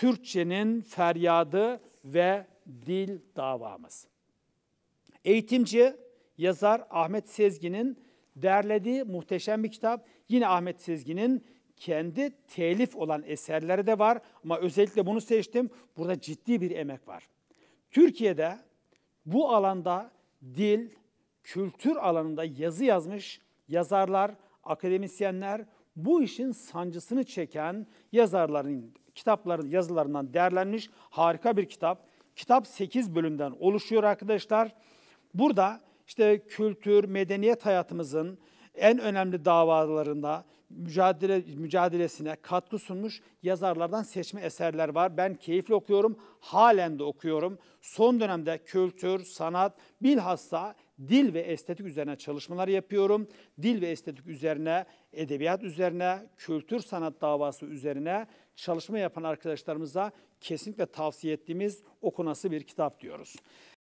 Türkçenin feryadı ve dil davamız. Eğitimci, yazar Ahmet Sezgin'in derlediği muhteşem bir kitap. Yine Ahmet Sezgin'in kendi telif olan eserleri de var ama özellikle bunu seçtim. Burada ciddi bir emek var. Türkiye'de bu alanda dil, kültür alanında yazı yazmış yazarlar, akademisyenler bu işin sancısını çeken yazarların kitapların yazılarından değerlenmiş harika bir kitap. Kitap 8 bölümden oluşuyor arkadaşlar. Burada işte kültür, medeniyet hayatımızın en önemli davalarında mücadele mücadelesine katkı sunmuş yazarlardan seçme eserler var. Ben keyifle okuyorum, halen de okuyorum. Son dönemde kültür, sanat, bilhassa dil ve estetik üzerine çalışmalar yapıyorum. Dil ve estetik üzerine, edebiyat üzerine, kültür sanat davası üzerine çalışma yapan arkadaşlarımıza kesinlikle tavsiye ettiğimiz okunası bir kitap diyoruz.